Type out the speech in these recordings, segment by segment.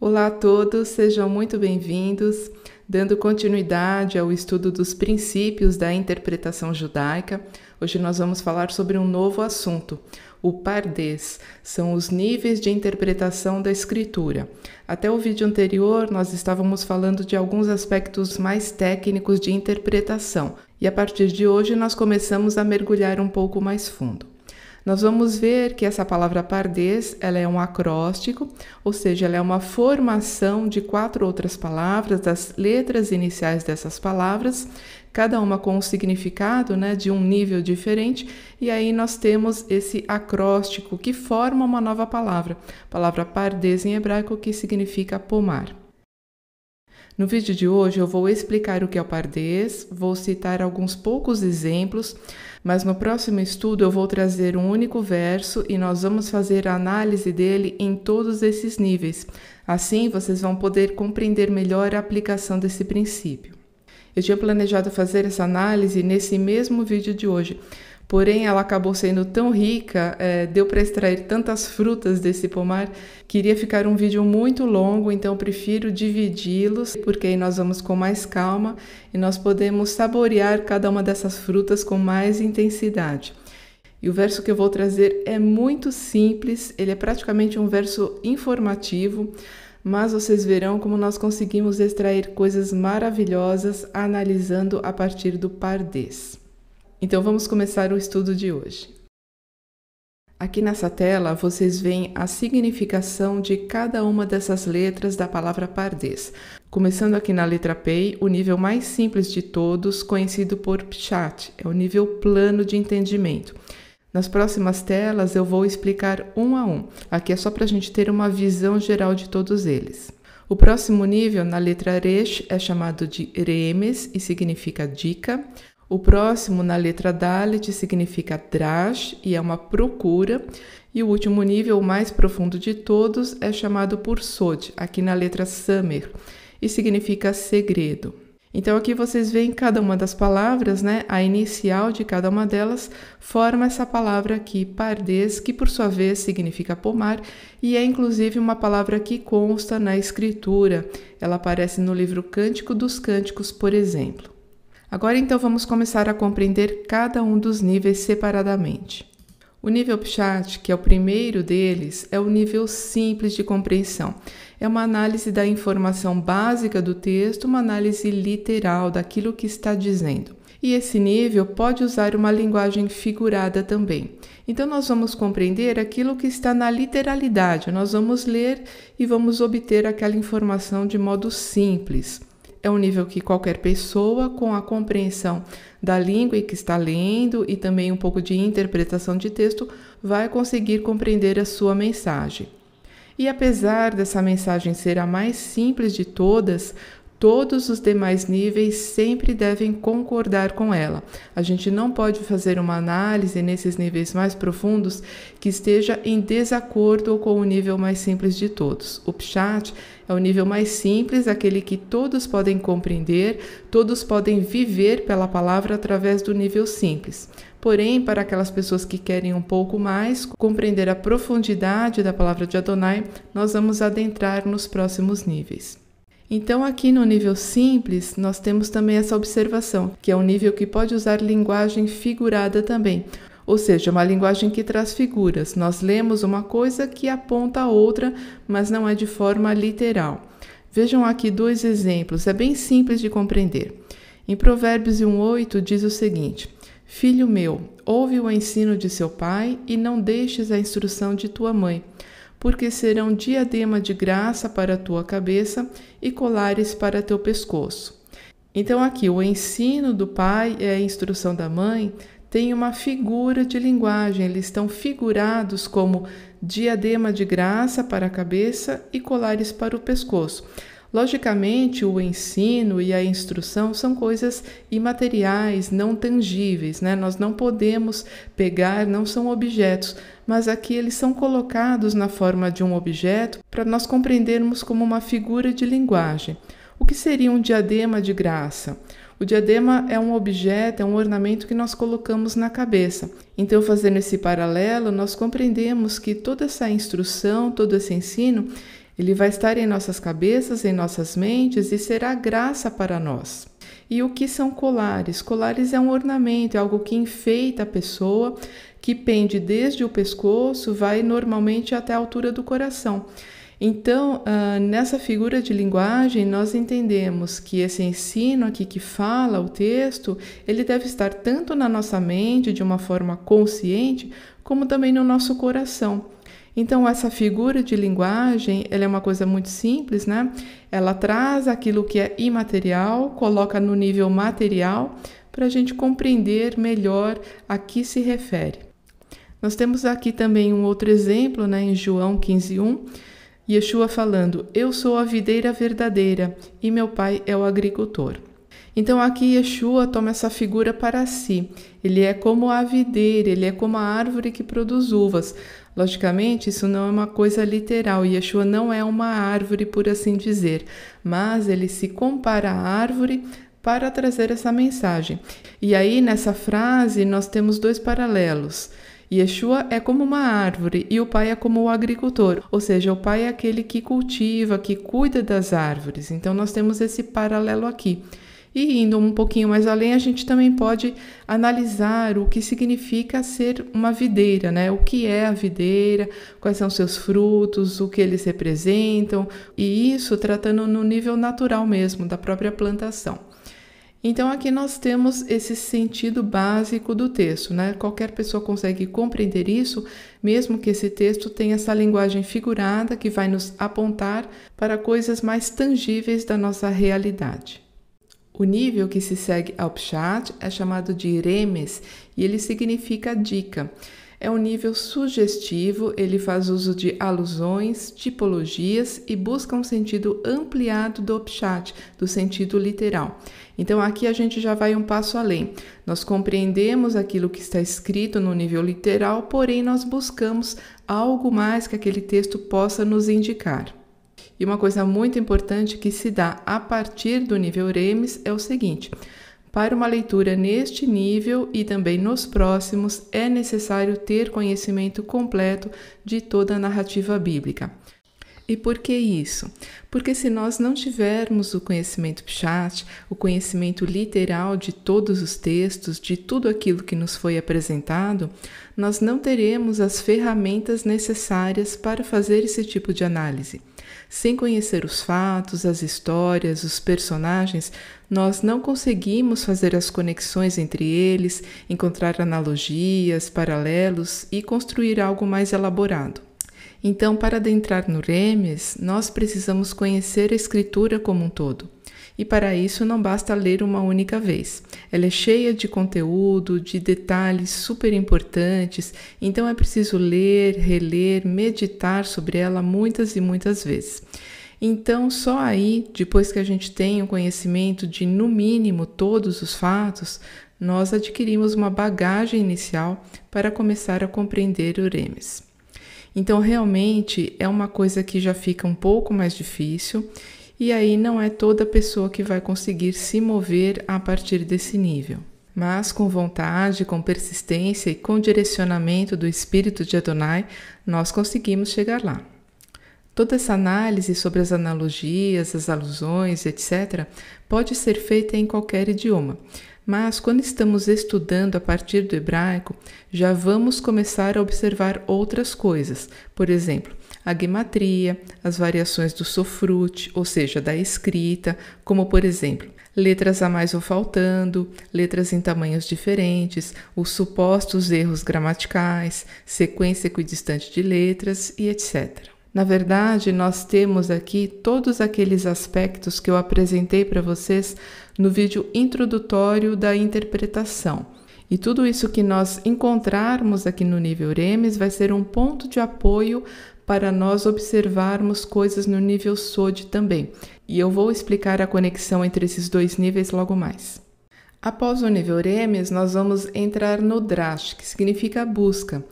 Olá a todos, sejam muito bem-vindos. Dando continuidade ao estudo dos princípios da interpretação judaica, hoje nós vamos falar sobre um novo assunto, o pardês. São os níveis de interpretação da escritura. Até o vídeo anterior, nós estávamos falando de alguns aspectos mais técnicos de interpretação, e a partir de hoje nós começamos a mergulhar um pouco mais fundo. Nós vamos ver que essa palavra pardês, ela é um acróstico, ou seja, ela é uma formação de quatro outras palavras, das letras iniciais dessas palavras, cada uma com um significado, né, de um nível diferente, e aí nós temos esse acróstico que forma uma nova palavra, palavra pardês em hebraico que significa pomar. No vídeo de hoje eu vou explicar o que é o pardês, vou citar alguns poucos exemplos mas no próximo estudo eu vou trazer um único verso e nós vamos fazer a análise dele em todos esses níveis. Assim vocês vão poder compreender melhor a aplicação desse princípio. Eu tinha planejado fazer essa análise nesse mesmo vídeo de hoje, Porém, ela acabou sendo tão rica, é, deu para extrair tantas frutas desse pomar, queria ficar um vídeo muito longo, então prefiro dividi-los, porque aí nós vamos com mais calma e nós podemos saborear cada uma dessas frutas com mais intensidade. E o verso que eu vou trazer é muito simples, ele é praticamente um verso informativo, mas vocês verão como nós conseguimos extrair coisas maravilhosas analisando a partir do pardês. Então vamos começar o estudo de hoje. Aqui nessa tela vocês veem a significação de cada uma dessas letras da palavra pardês. Começando aqui na letra P, o nível mais simples de todos, conhecido por Pshat, é o nível plano de entendimento. Nas próximas telas eu vou explicar um a um. Aqui é só para a gente ter uma visão geral de todos eles. O próximo nível, na letra Resh, é chamado de Remes e significa dica. O próximo, na letra Dalit, significa Drash e é uma procura. E o último nível, o mais profundo de todos, é chamado por Sod, aqui na letra Samer, e significa segredo. Então aqui vocês veem cada uma das palavras, né? A inicial de cada uma delas forma essa palavra aqui, pardes, que por sua vez significa pomar, e é inclusive uma palavra que consta na escritura. Ela aparece no livro Cântico dos Cânticos, por exemplo. Agora então vamos começar a compreender cada um dos níveis separadamente. O nível PCHAT, que é o primeiro deles, é o nível simples de compreensão. É uma análise da informação básica do texto, uma análise literal daquilo que está dizendo. E esse nível pode usar uma linguagem figurada também. Então, nós vamos compreender aquilo que está na literalidade, nós vamos ler e vamos obter aquela informação de modo simples é um nível que qualquer pessoa, com a compreensão da língua que está lendo e também um pouco de interpretação de texto, vai conseguir compreender a sua mensagem. E apesar dessa mensagem ser a mais simples de todas, Todos os demais níveis sempre devem concordar com ela. A gente não pode fazer uma análise nesses níveis mais profundos que esteja em desacordo com o nível mais simples de todos. O Pshat é o nível mais simples, aquele que todos podem compreender, todos podem viver pela palavra através do nível simples. Porém, para aquelas pessoas que querem um pouco mais, compreender a profundidade da palavra de Adonai, nós vamos adentrar nos próximos níveis. Então, aqui no nível simples, nós temos também essa observação, que é um nível que pode usar linguagem figurada também, ou seja, uma linguagem que traz figuras. Nós lemos uma coisa que aponta a outra, mas não é de forma literal. Vejam aqui dois exemplos, é bem simples de compreender. Em Provérbios 1,8 diz o seguinte: Filho meu, ouve o ensino de seu pai e não deixes a instrução de tua mãe porque serão diadema de graça para a tua cabeça e colares para teu pescoço. Então, aqui, o ensino do pai e é a instrução da mãe têm uma figura de linguagem, eles estão figurados como diadema de graça para a cabeça e colares para o pescoço. Logicamente, o ensino e a instrução são coisas imateriais, não tangíveis, né? Nós não podemos pegar, não são objetos, mas aqui eles são colocados na forma de um objeto para nós compreendermos como uma figura de linguagem. O que seria um diadema de graça? O diadema é um objeto, é um ornamento que nós colocamos na cabeça. Então, fazendo esse paralelo, nós compreendemos que toda essa instrução, todo esse ensino, ele vai estar em nossas cabeças, em nossas mentes e será graça para nós. E o que são colares? Colares é um ornamento, é algo que enfeita a pessoa, que pende desde o pescoço, vai normalmente até a altura do coração. Então, ah, nessa figura de linguagem, nós entendemos que esse ensino aqui que fala o texto, ele deve estar tanto na nossa mente, de uma forma consciente, como também no nosso coração. Então essa figura de linguagem, ela é uma coisa muito simples, né? Ela traz aquilo que é imaterial, coloca no nível material para a gente compreender melhor a que se refere. Nós temos aqui também um outro exemplo, né, em João 15:1, Yeshua falando: "Eu sou a videira verdadeira e meu pai é o agricultor". Então aqui Yeshua toma essa figura para si. Ele é como a videira, ele é como a árvore que produz uvas. Logicamente, isso não é uma coisa literal, Yeshua não é uma árvore, por assim dizer, mas ele se compara à árvore para trazer essa mensagem. E aí, nessa frase, nós temos dois paralelos. Yeshua é como uma árvore e o pai é como o agricultor, ou seja, o pai é aquele que cultiva, que cuida das árvores. Então, nós temos esse paralelo aqui. E indo um pouquinho mais além, a gente também pode analisar o que significa ser uma videira, né? O que é a videira, quais são seus frutos, o que eles representam, e isso tratando no nível natural mesmo, da própria plantação. Então aqui nós temos esse sentido básico do texto, né? Qualquer pessoa consegue compreender isso, mesmo que esse texto tenha essa linguagem figurada que vai nos apontar para coisas mais tangíveis da nossa realidade. O nível que se segue ao Pshat é chamado de Remes e ele significa dica. É um nível sugestivo, ele faz uso de alusões, tipologias e busca um sentido ampliado do Pshat, do sentido literal. Então aqui a gente já vai um passo além. Nós compreendemos aquilo que está escrito no nível literal, porém nós buscamos algo mais que aquele texto possa nos indicar. E uma coisa muito importante que se dá a partir do nível REMS é o seguinte: para uma leitura neste nível e também nos próximos, é necessário ter conhecimento completo de toda a narrativa bíblica. E por que isso? Porque se nós não tivermos o conhecimento pchat, o conhecimento literal de todos os textos, de tudo aquilo que nos foi apresentado, nós não teremos as ferramentas necessárias para fazer esse tipo de análise. Sem conhecer os fatos, as histórias, os personagens, nós não conseguimos fazer as conexões entre eles, encontrar analogias, paralelos e construir algo mais elaborado. Então, para adentrar no Remes, nós precisamos conhecer a escritura como um todo e para isso não basta ler uma única vez. Ela é cheia de conteúdo, de detalhes super importantes, então é preciso ler, reler, meditar sobre ela muitas e muitas vezes. Então, só aí, depois que a gente tem o conhecimento de, no mínimo, todos os fatos, nós adquirimos uma bagagem inicial para começar a compreender o remes. Então, realmente é uma coisa que já fica um pouco mais difícil e aí não é toda pessoa que vai conseguir se mover a partir desse nível. Mas com vontade, com persistência e com direcionamento do espírito de Adonai, nós conseguimos chegar lá. Toda essa análise sobre as analogias, as alusões, etc., pode ser feita em qualquer idioma, mas quando estamos estudando a partir do hebraico, já vamos começar a observar outras coisas. Por exemplo, a gematria, as variações do sofrute, ou seja, da escrita, como por exemplo, letras a mais ou faltando, letras em tamanhos diferentes, os supostos erros gramaticais, sequência equidistante de letras e etc. Na verdade, nós temos aqui todos aqueles aspectos que eu apresentei para vocês no vídeo introdutório da interpretação. E tudo isso que nós encontrarmos aqui no nível REMES vai ser um ponto de apoio para nós observarmos coisas no nível SOD também, e eu vou explicar a conexão entre esses dois níveis logo mais. Após o nível REMES, nós vamos entrar no DRASH, que significa busca.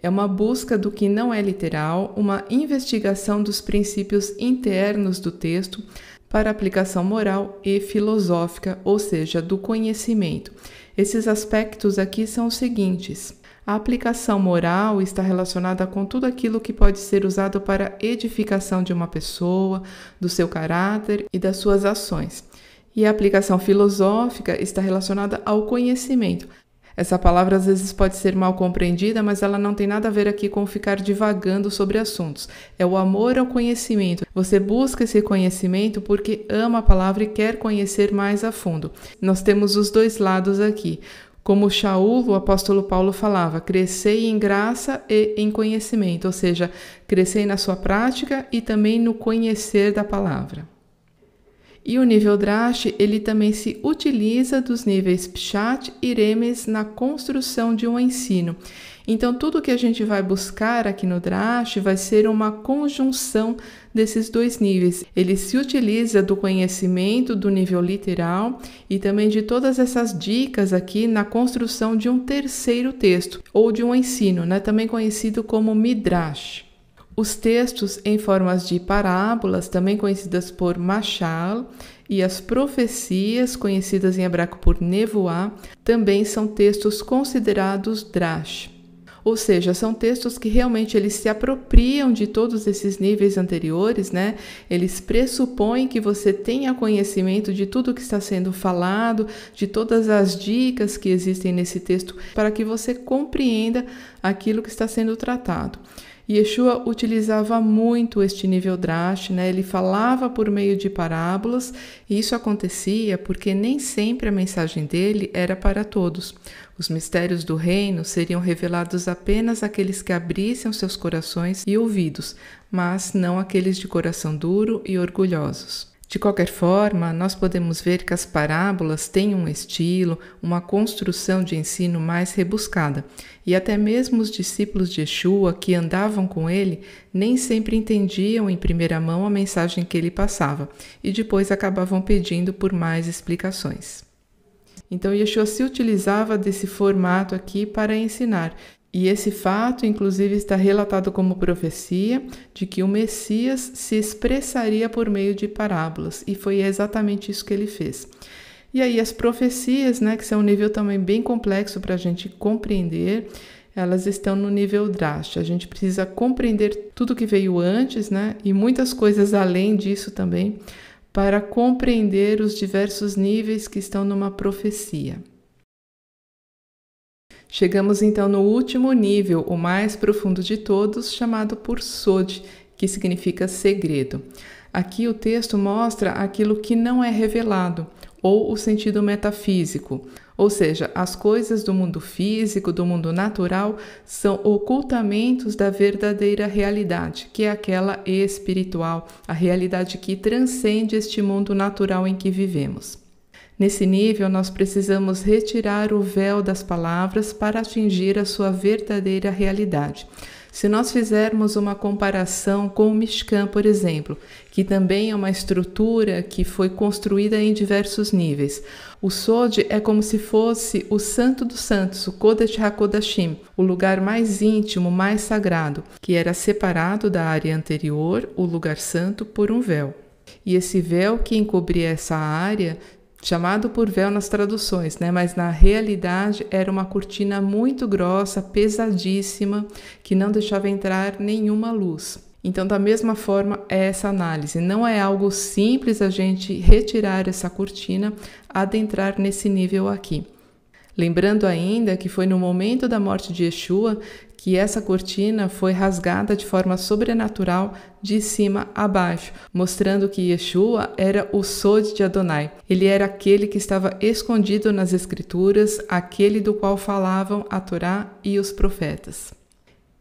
É uma busca do que não é literal, uma investigação dos princípios internos do texto para aplicação moral e filosófica, ou seja, do conhecimento. Esses aspectos aqui são os seguintes: a aplicação moral está relacionada com tudo aquilo que pode ser usado para edificação de uma pessoa, do seu caráter e das suas ações. E a aplicação filosófica está relacionada ao conhecimento. Essa palavra às vezes pode ser mal compreendida, mas ela não tem nada a ver aqui com ficar divagando sobre assuntos. É o amor ao conhecimento. Você busca esse conhecimento porque ama a palavra e quer conhecer mais a fundo. Nós temos os dois lados aqui. Como Shaul, o apóstolo Paulo falava, crescei em graça e em conhecimento, ou seja, crescei na sua prática e também no conhecer da palavra. E o nível Drash, ele também se utiliza dos níveis Pshat e Remes na construção de um ensino. Então, tudo que a gente vai buscar aqui no Drash vai ser uma conjunção desses dois níveis. Ele se utiliza do conhecimento do nível literal e também de todas essas dicas aqui na construção de um terceiro texto ou de um ensino, né? também conhecido como Midrash. Os textos em formas de parábolas, também conhecidas por machal, e as profecias, conhecidas em hebraico por nevoá, também são textos considerados drash. Ou seja, são textos que realmente eles se apropriam de todos esses níveis anteriores, né? Eles pressupõem que você tenha conhecimento de tudo que está sendo falado, de todas as dicas que existem nesse texto para que você compreenda aquilo que está sendo tratado. Yeshua utilizava muito este nível drash, né? ele falava por meio de parábolas, e isso acontecia porque nem sempre a mensagem dele era para todos. Os mistérios do reino seriam revelados apenas àqueles que abrissem seus corações e ouvidos, mas não àqueles de coração duro e orgulhosos. De qualquer forma, nós podemos ver que as parábolas têm um estilo, uma construção de ensino mais rebuscada, e até mesmo os discípulos de Yeshua que andavam com ele nem sempre entendiam em primeira mão a mensagem que ele passava e depois acabavam pedindo por mais explicações. Então Yeshua se utilizava desse formato aqui para ensinar, e esse fato, inclusive, está relatado como profecia de que o Messias se expressaria por meio de parábolas, e foi exatamente isso que ele fez. E aí, as profecias, né, que são um nível também bem complexo para a gente compreender, elas estão no nível drástico. A gente precisa compreender tudo que veio antes, né, e muitas coisas além disso também, para compreender os diversos níveis que estão numa profecia. Chegamos então no último nível, o mais profundo de todos, chamado por Sod, que significa segredo. Aqui o texto mostra aquilo que não é revelado, ou o sentido metafísico, ou seja, as coisas do mundo físico, do mundo natural, são ocultamentos da verdadeira realidade, que é aquela espiritual, a realidade que transcende este mundo natural em que vivemos. Nesse nível, nós precisamos retirar o véu das palavras para atingir a sua verdadeira realidade. Se nós fizermos uma comparação com o Mishkan, por exemplo, que também é uma estrutura que foi construída em diversos níveis. O Sod é como se fosse o Santo dos Santos, o Kodesh HaKodashim, o lugar mais íntimo, mais sagrado, que era separado da área anterior, o lugar santo, por um véu. E esse véu que encobria essa área chamado por véu nas traduções, né? mas na realidade era uma cortina muito grossa, pesadíssima, que não deixava entrar nenhuma luz. Então, da mesma forma, é essa análise. Não é algo simples a gente retirar essa cortina, adentrar nesse nível aqui. Lembrando ainda que foi no momento da morte de Yeshua que essa cortina foi rasgada de forma sobrenatural de cima a baixo, mostrando que Yeshua era o Sod de Adonai. Ele era aquele que estava escondido nas Escrituras, aquele do qual falavam a Torá e os profetas.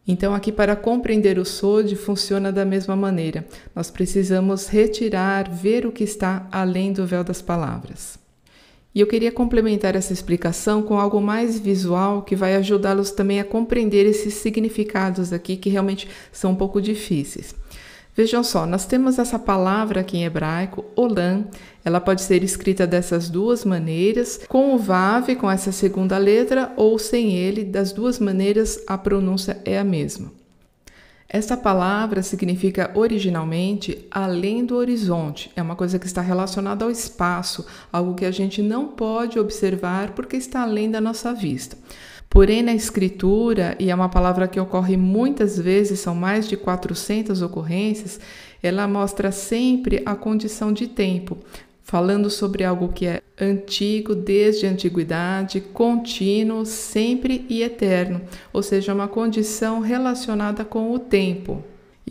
Então, aqui para compreender o SOD funciona da mesma maneira. Nós precisamos retirar, ver o que está além do véu das palavras. E eu queria complementar essa explicação com algo mais visual que vai ajudá-los também a compreender esses significados aqui que realmente são um pouco difíceis. Vejam só, nós temos essa palavra aqui em hebraico, olam. Ela pode ser escrita dessas duas maneiras, com o vav, com essa segunda letra, ou sem ele, das duas maneiras a pronúncia é a mesma. Essa palavra significa originalmente além do horizonte, é uma coisa que está relacionada ao espaço, algo que a gente não pode observar porque está além da nossa vista. Porém, na escritura, e é uma palavra que ocorre muitas vezes, são mais de 400 ocorrências, ela mostra sempre a condição de tempo, falando sobre algo que é antigo, desde a antiguidade, contínuo, sempre e eterno, ou seja, uma condição relacionada com o tempo.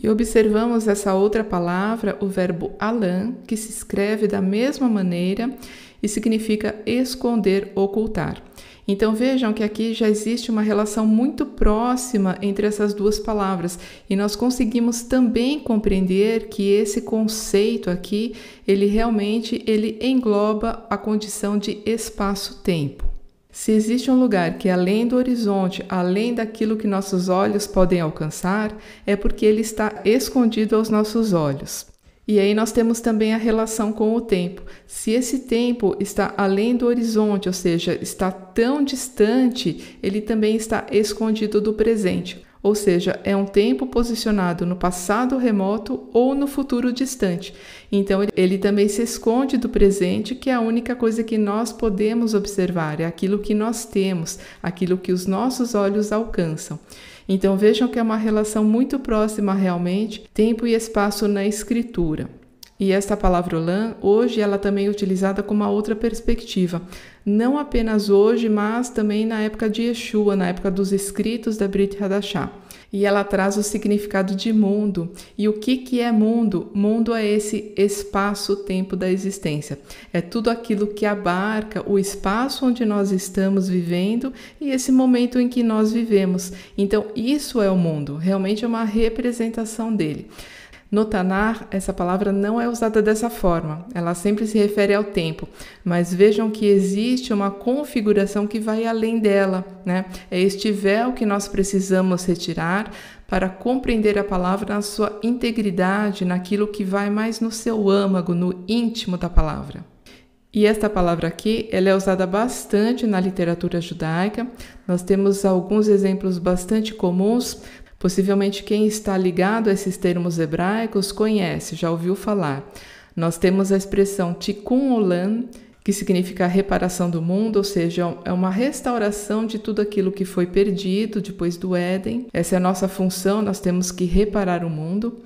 E observamos essa outra palavra, o verbo alan, que se escreve da mesma maneira e significa esconder, ocultar. Então vejam que aqui já existe uma relação muito próxima entre essas duas palavras e nós conseguimos também compreender que esse conceito aqui, ele realmente ele engloba a condição de espaço-tempo. Se existe um lugar que além do horizonte, além daquilo que nossos olhos podem alcançar, é porque ele está escondido aos nossos olhos. E aí nós temos também a relação com o tempo. Se esse tempo está além do horizonte, ou seja, está tão distante, ele também está escondido do presente ou seja, é um tempo posicionado no passado remoto ou no futuro distante. Então, ele também se esconde do presente, que é a única coisa que nós podemos observar, é aquilo que nós temos, aquilo que os nossos olhos alcançam. Então, vejam que é uma relação muito próxima realmente, tempo e espaço na escritura. E esta palavra "olam" hoje, ela também é utilizada com uma outra perspectiva. Não apenas hoje, mas também na época de Yeshua, na época dos escritos da Brit Hadashah. E ela traz o significado de mundo. E o que, que é mundo? Mundo é esse espaço-tempo da existência. É tudo aquilo que abarca o espaço onde nós estamos vivendo e esse momento em que nós vivemos. Então, isso é o mundo, realmente é uma representação dele. No Tanar, essa palavra não é usada dessa forma, ela sempre se refere ao tempo, mas vejam que existe uma configuração que vai além dela, né? É este véu que nós precisamos retirar para compreender a palavra na sua integridade, naquilo que vai mais no seu âmago, no íntimo da palavra. E esta palavra aqui, ela é usada bastante na literatura judaica. Nós temos alguns exemplos bastante comuns. Possivelmente quem está ligado a esses termos hebraicos conhece, já ouviu falar. Nós temos a expressão tikkun olam, que significa reparação do mundo, ou seja, é uma restauração de tudo aquilo que foi perdido depois do Éden. Essa é a nossa função, nós temos que reparar o mundo.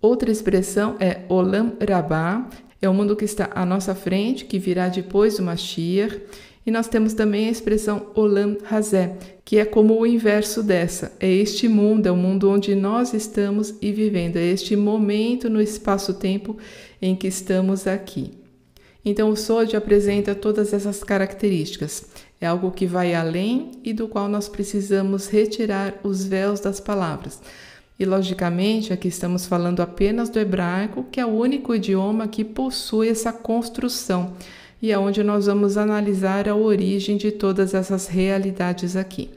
Outra expressão é olam rabá, é o mundo que está à nossa frente, que virá depois do Mashiach e nós temos também a expressão olam hazé, que é como o inverso dessa. É este mundo, é o mundo onde nós estamos e vivendo, é este momento no espaço-tempo em que estamos aqui. Então o Sod apresenta todas essas características. É algo que vai além e do qual nós precisamos retirar os véus das palavras. E logicamente, aqui estamos falando apenas do hebraico, que é o único idioma que possui essa construção e aonde é nós vamos analisar a origem de todas essas realidades aqui.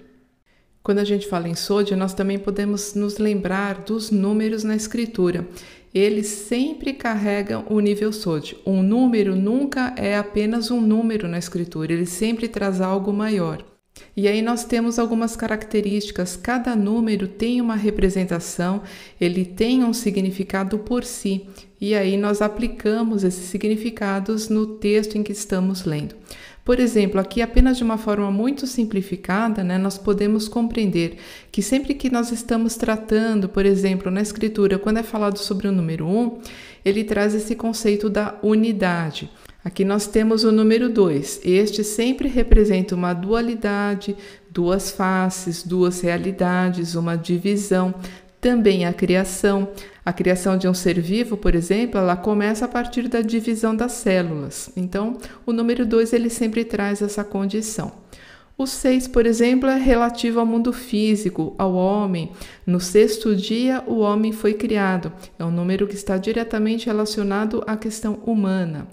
Quando a gente fala em sódio, nós também podemos nos lembrar dos números na escritura. Eles sempre carregam o nível sódio. Um número nunca é apenas um número na escritura, ele sempre traz algo maior. E aí nós temos algumas características. Cada número tem uma representação, ele tem um significado por si e aí nós aplicamos esses significados no texto em que estamos lendo. Por exemplo, aqui apenas de uma forma muito simplificada, né, nós podemos compreender que sempre que nós estamos tratando, por exemplo, na escritura, quando é falado sobre o número 1, um, ele traz esse conceito da unidade. Aqui nós temos o número 2. Este sempre representa uma dualidade, duas faces, duas realidades, uma divisão, também a criação, a criação de um ser vivo, por exemplo, ela começa a partir da divisão das células. Então, o número 2 ele sempre traz essa condição. O 6, por exemplo, é relativo ao mundo físico, ao homem. No sexto dia, o homem foi criado. É um número que está diretamente relacionado à questão humana.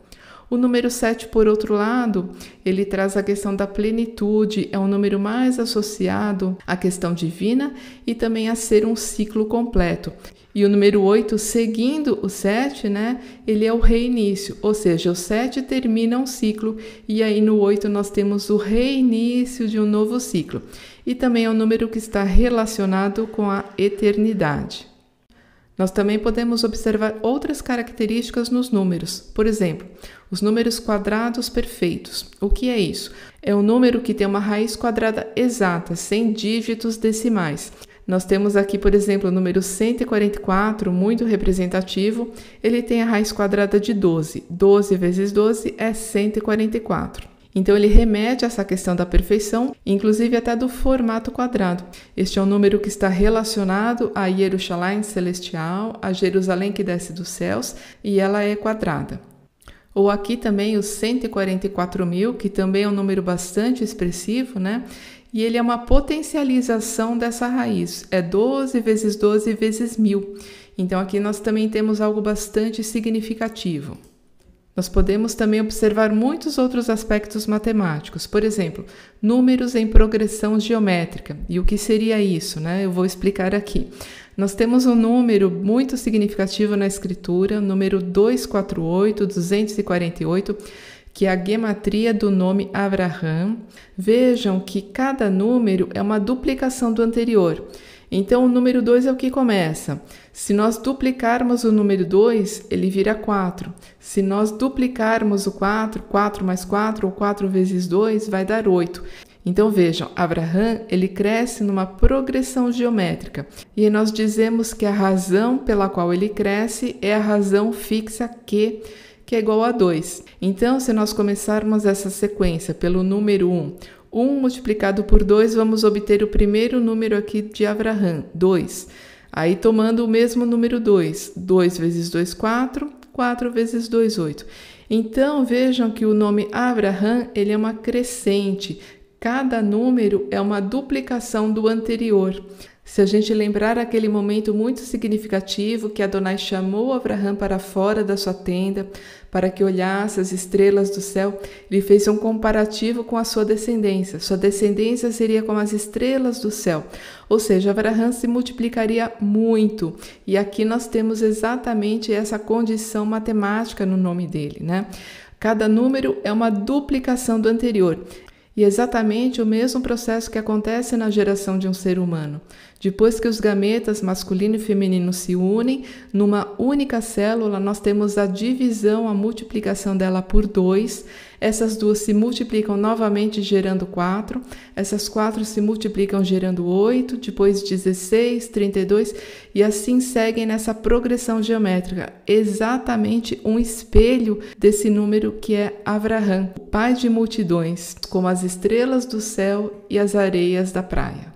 O número 7, por outro lado, ele traz a questão da plenitude, é um número mais associado à questão divina e também a ser um ciclo completo. E o número 8, seguindo o 7, né, ele é o reinício, ou seja, o 7 termina um ciclo e aí no 8 nós temos o reinício de um novo ciclo. E também é um número que está relacionado com a eternidade. Nós também podemos observar outras características nos números. Por exemplo, os números quadrados perfeitos. O que é isso? É um número que tem uma raiz quadrada exata, sem dígitos decimais. Nós temos aqui, por exemplo, o número 144, muito representativo, ele tem a raiz quadrada de 12. 12 vezes 12 é 144. Então ele remete a essa questão da perfeição, inclusive até do formato quadrado. Este é um número que está relacionado a Jerusalém celestial, a Jerusalém que desce dos céus, e ela é quadrada. Ou aqui também os 144 mil, que também é um número bastante expressivo, né? E ele é uma potencialização dessa raiz. É 12 vezes 12 vezes mil. Então aqui nós também temos algo bastante significativo. Nós podemos também observar muitos outros aspectos matemáticos, por exemplo, números em progressão geométrica. E o que seria isso? Né? Eu vou explicar aqui. Nós temos um número muito significativo na escritura, número 248, 248, que é a gematria do nome Abraham. Vejam que cada número é uma duplicação do anterior. Então, o número 2 é o que começa. Se nós duplicarmos o número 2, ele vira 4. Se nós duplicarmos o 4, 4 mais 4 ou 4 vezes 2 vai dar 8. Então vejam, Abraham ele cresce numa progressão geométrica e nós dizemos que a razão pela qual ele cresce é a razão fixa Q, que é igual a 2. Então, se nós começarmos essa sequência pelo número 1, 1 multiplicado por 2, vamos obter o primeiro número aqui de Abraham, 2. Aí tomando o mesmo número 2, 2 vezes 2, 4, 4 vezes 2, 8. Então vejam que o nome Abraham ele é uma crescente. Cada número é uma duplicação do anterior. Se a gente lembrar aquele momento muito significativo que Adonai chamou Abraão para fora da sua tenda, para que olhasse as estrelas do céu, ele fez um comparativo com a sua descendência. Sua descendência seria como as estrelas do céu, ou seja, Abraão se multiplicaria muito. E aqui nós temos exatamente essa condição matemática no nome dele, né? Cada número é uma duplicação do anterior. E exatamente o mesmo processo que acontece na geração de um ser humano. Depois que os gametas masculino e feminino se unem, numa única célula nós temos a divisão, a multiplicação dela por dois. Essas duas se multiplicam novamente, gerando quatro. Essas quatro se multiplicam, gerando oito, depois 16, 32 e assim seguem nessa progressão geométrica. Exatamente um espelho desse número que é Avraham, pai de multidões, como as estrelas do céu e as areias da praia.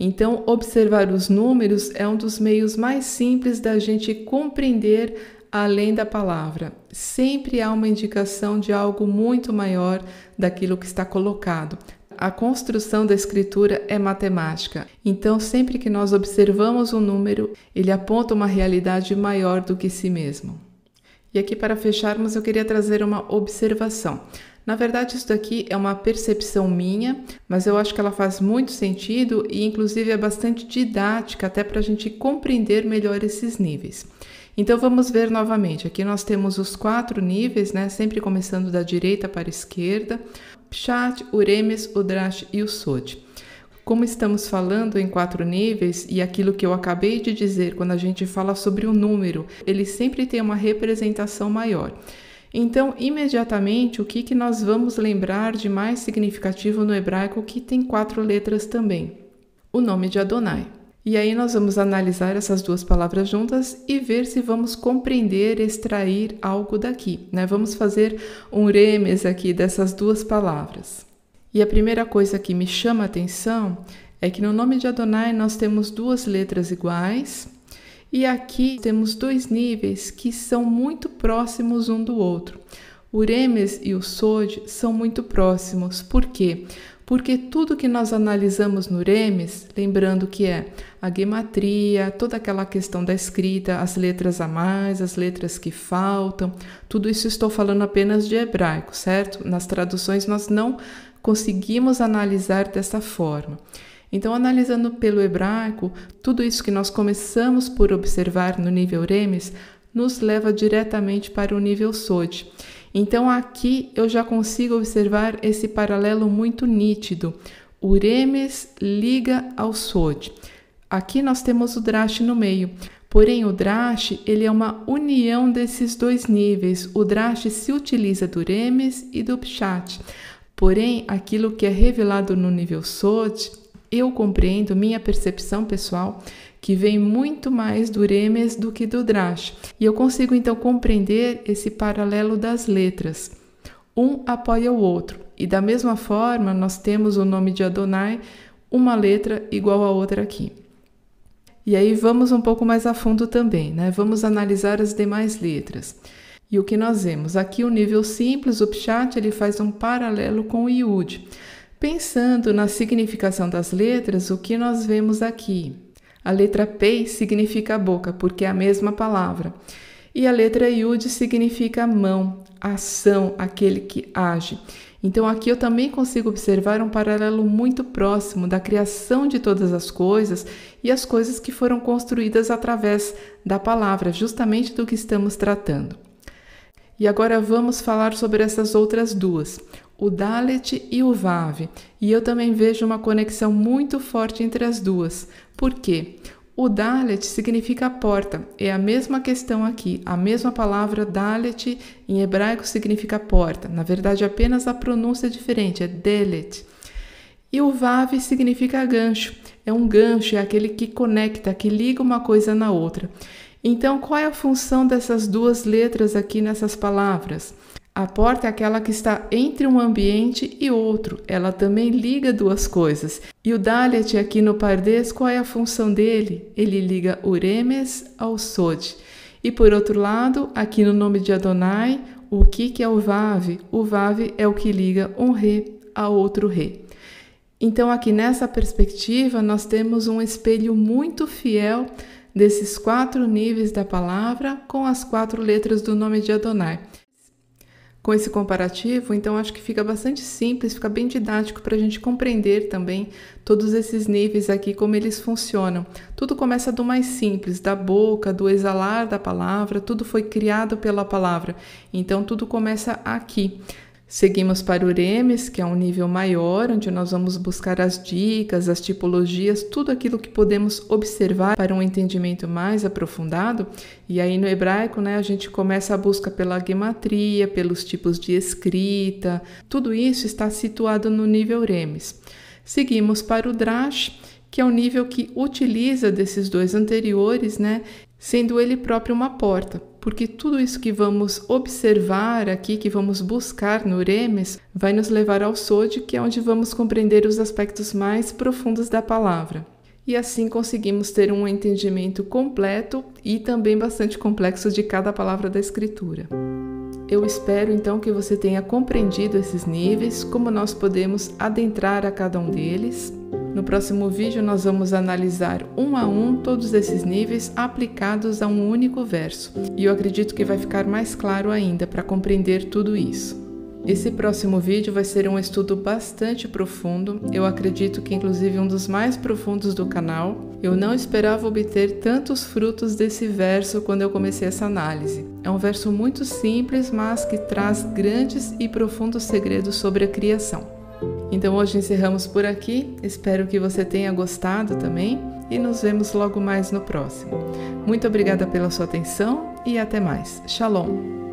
Então, observar os números é um dos meios mais simples da gente compreender além da palavra. Sempre há uma indicação de algo muito maior daquilo que está colocado. A construção da escritura é matemática, então sempre que nós observamos um número, ele aponta uma realidade maior do que si mesmo. E aqui para fecharmos, eu queria trazer uma observação. Na verdade, isso daqui é uma percepção minha, mas eu acho que ela faz muito sentido e, inclusive, é bastante didática até para a gente compreender melhor esses níveis. Então vamos ver novamente. Aqui nós temos os quatro níveis, né? Sempre começando da direita para a esquerda: Pshat, Uremes, Udrash e o Sod. Como estamos falando em quatro níveis e aquilo que eu acabei de dizer quando a gente fala sobre o um número, ele sempre tem uma representação maior. Então, imediatamente, o que, que nós vamos lembrar de mais significativo no hebraico que tem quatro letras também? O nome de Adonai. E aí nós vamos analisar essas duas palavras juntas e ver se vamos compreender, extrair algo daqui. Né? Vamos fazer um remes aqui dessas duas palavras. E a primeira coisa que me chama a atenção é que no nome de Adonai nós temos duas letras iguais e aqui temos dois níveis que são muito próximos um do outro. O Remes e o Sod são muito próximos. Por quê? Porque tudo que nós analisamos no Remes, lembrando que é a gematria, toda aquela questão da escrita, as letras a mais, as letras que faltam, tudo isso estou falando apenas de hebraico, certo? Nas traduções nós não conseguimos analisar dessa forma. Então, analisando pelo hebraico, tudo isso que nós começamos por observar no nível Remes nos leva diretamente para o nível Sod. Então, aqui eu já consigo observar esse paralelo muito nítido. O Remes liga ao Sod. Aqui nós temos o Drash no meio. Porém, o drash ele é uma união desses dois níveis. O drash se utiliza do remes e do pshat. Porém, aquilo que é revelado no nível sod eu compreendo minha percepção pessoal que vem muito mais do Remes do que do Drash, e eu consigo então compreender esse paralelo das letras. Um apoia o outro, e da mesma forma nós temos o nome de Adonai, uma letra igual à outra aqui. E aí vamos um pouco mais a fundo também, né? Vamos analisar as demais letras. E o que nós vemos? Aqui o nível simples, o Pshat, ele faz um paralelo com o Yud. Pensando na significação das letras, o que nós vemos aqui? A letra P significa boca, porque é a mesma palavra. E a letra Yud significa mão, ação, aquele que age. Então aqui eu também consigo observar um paralelo muito próximo da criação de todas as coisas e as coisas que foram construídas através da palavra, justamente do que estamos tratando. E agora vamos falar sobre essas outras duas o Dalet e o Vav, e eu também vejo uma conexão muito forte entre as duas. Por quê? O Dalet significa porta, é a mesma questão aqui. A mesma palavra Dalet em hebraico significa porta, na verdade apenas a pronúncia é diferente, é Delet. E o Vav significa gancho, é um gancho, é aquele que conecta, que liga uma coisa na outra. Então, qual é a função dessas duas letras aqui nessas palavras? A porta é aquela que está entre um ambiente e outro, ela também liga duas coisas. E o Dalet aqui no pardes qual é a função dele? Ele liga o remes ao Sod. E por outro lado, aqui no nome de Adonai, o que, que é o Vav? O Vav é o que liga um re a outro re. Então, aqui nessa perspectiva, nós temos um espelho muito fiel desses quatro níveis da palavra com as quatro letras do nome de Adonai com esse comparativo, então acho que fica bastante simples, fica bem didático para a gente compreender também todos esses níveis aqui, como eles funcionam. Tudo começa do mais simples, da boca, do exalar da palavra, tudo foi criado pela palavra, então tudo começa aqui. Seguimos para o Remes, que é um nível maior, onde nós vamos buscar as dicas, as tipologias, tudo aquilo que podemos observar para um entendimento mais aprofundado. E aí no hebraico, né, a gente começa a busca pela gematria, pelos tipos de escrita, tudo isso está situado no nível Remes. Seguimos para o Drash, que é o nível que utiliza desses dois anteriores, né, sendo ele próprio uma porta porque tudo isso que vamos observar aqui, que vamos buscar no Remes, vai nos levar ao sode, que é onde vamos compreender os aspectos mais profundos da palavra. E assim conseguimos ter um entendimento completo e também bastante complexo de cada palavra da Escritura. Eu espero então que você tenha compreendido esses níveis, como nós podemos adentrar a cada um deles. No próximo vídeo, nós vamos analisar um a um todos esses níveis aplicados a um único verso, e eu acredito que vai ficar mais claro ainda para compreender tudo isso. Esse próximo vídeo vai ser um estudo bastante profundo, eu acredito que inclusive um dos mais profundos do canal. Eu não esperava obter tantos frutos desse verso quando eu comecei essa análise. É um verso muito simples, mas que traz grandes e profundos segredos sobre a criação. Então hoje encerramos por aqui, espero que você tenha gostado também e nos vemos logo mais no próximo. Muito obrigada pela sua atenção e até mais. Shalom!